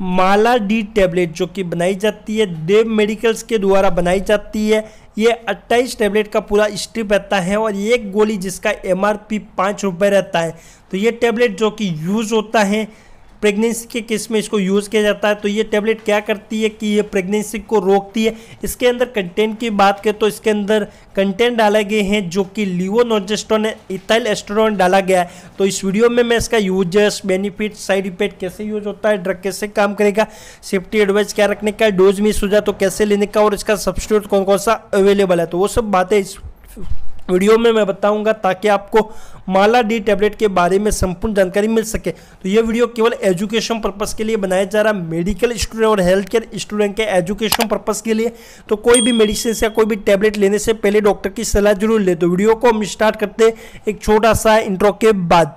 माला D tablet जो कि बनाई जाती है देव मेडिकल्स के द्वारा बनाई जाती है ये 28 टैबलेट का पूरा स्ट्रिप रहता है और एक गोली जिसका एमआरपी आर रहता है तो ये टैबलेट जो कि यूज़ होता है प्रेगनेंसी के किस में इसको यूज़ किया जाता है तो ये टेबलेट क्या करती है कि ये प्रेगनेंसी को रोकती है इसके अंदर कंटेंट की बात करें तो इसके अंदर कंटेंट डाला गए हैं जो कि लिवोनोजेस्टोन इथाइल एस्ट्रोन डाला गया है तो इस वीडियो में मैं इसका यूजर्स बेनिफिट साइड इफेक्ट कैसे यूज होता है ड्रग कैसे काम करेगा सेफ्टी एडवाइस क्या रखने का डोज मिस हो जाए तो कैसे लेने का और इसका सब्सिट्यूट कौन कौन सा अवेलेबल है तो वो सब बातें इस वीडियो में मैं बताऊंगा ताकि आपको माला डी टैबलेट के बारे में संपूर्ण जानकारी मिल सके तो यह वीडियो केवल एजुकेशन पर्पस के लिए बनाया जा रहा है मेडिकल स्टूडेंट और हेल्थ केयर स्टूडेंट के एजुकेशन पर्पस के लिए तो कोई भी मेडिसिन या कोई भी टैबलेट लेने से पहले डॉक्टर की सलाह जरूर ले तो वीडियो को हम स्टार्ट करते एक छोटा सा इंट्रो के बाद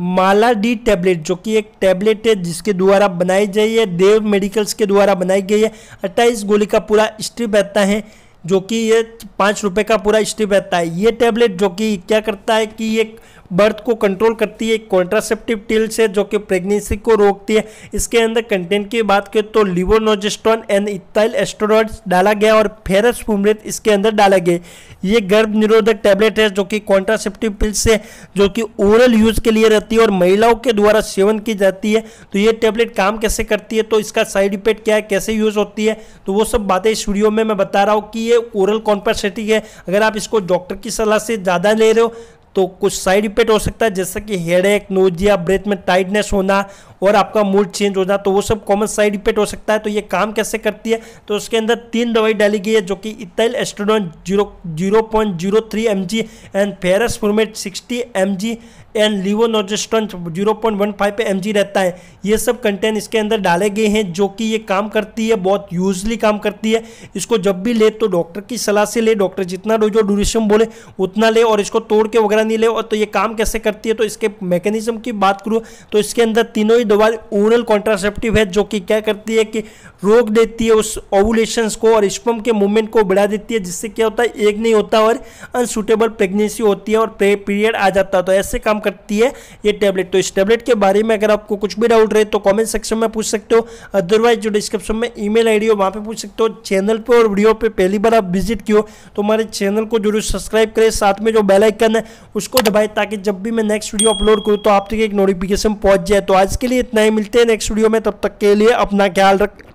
माला डी टैबलेट जो कि एक टैबलेट है जिसके द्वारा बनाई गई है देव मेडिकल्स के द्वारा बनाई गई है अट्ठाईस गोली का पूरा स्ट्रिप रहता है जो कि ये पाँच रुपये का पूरा स्ट्रिप रहता है ये टैबलेट जो कि क्या करता है कि एक बर्थ को कंट्रोल करती है एक कॉन्ट्रासेप्टिव टिल्स है जो कि प्रेगनेंसी को रोकती है इसके अंदर कंटेंट की बात करें तो लिवोनोजिस्टोन एंड इथाइल एस्टेरॉइड डाला गया और फेरस फुमरेट इसके अंदर डाला गया ये गर्भ निरोधक टैबलेट है जो कि कॉन्ट्रासेप्टिव टिल है जो कि ओरल यूज के लिए रहती है और महिलाओं के द्वारा सेवन की जाती है तो ये टैबलेट काम कैसे करती है तो इसका साइड इफेक्ट क्या है कैसे यूज होती है तो वो सब बातें इस वीडियो में मैं बता रहा हूँ कि ये ओरल कॉन्ट्रासेप्टिव है अगर आप इसको डॉक्टर की सलाह से ज़्यादा ले रहे हो तो कुछ साइड इफेक्ट हो सकता है जैसे कि हेडेक नोजिया ब्रेथ में टाइटनेस होना और आपका मूड चेंज हो जाए तो वो सब कॉमन साइड इफेक्ट हो सकता है तो ये काम कैसे करती है तो उसके अंदर तीन दवाई डाली गई है जो कि ethyl estradiol zero zero point zero three M G and ferrous formate sixty M G and levonorgestrel zero point one five M G रहता है ये सब कंटेंट इसके अंदर डाले गए हैं जो कि ये काम करती है बहुत यूजली काम करती है इसको जब भी ले तो डॉक्टर की सलाह से ले डॉक्टर जितना जो ड्यूरेशन बोले उतना ले और इसको तोड़ के वगैरह नहीं ले और तो ये काम कैसे करती है तो इसके मैकेनिज्म की बात करूँ तो इसके अंदर तीनों ही दवाई ओरल कॉन्ट्रासेप्टिव है जो कि क्या करती है कि रोक देती है उस ओवुलेशंस को और स्पम के मूवमेंट को बढ़ा देती है जिससे क्या होता है एक नहीं होता और अनसुटेबल प्रेगनेंसी होती है और पीरियड आ जाता है तो ऐसे काम करती है ये टैबलेट तो इस टैबलेट के बारे में अगर आपको कुछ भी डाउट रहे तो कॉमेंट सेक्शन में पूछ सकते हो अदरवाइज जो डिस्क्रिप्शन में ई मेल हो वहाँ पर पूछ सकते हो चैनल पर और वीडियो पर पहली बार आप विजिट कियो तो हमारे चैनल को जरूर सब्सक्राइब करें साथ में जो बेलाइकन है उसको दबाए ताकि जब भी मैं नेक्स्ट वीडियो अपलोड करूँ तो आप तक एक नोटिफिकेशन पहुँच जाए तो आज के लिए लिए इतना ही मिलते हैं नेक्स्ट वीडियो में तब तक के लिए अपना ख्याल रख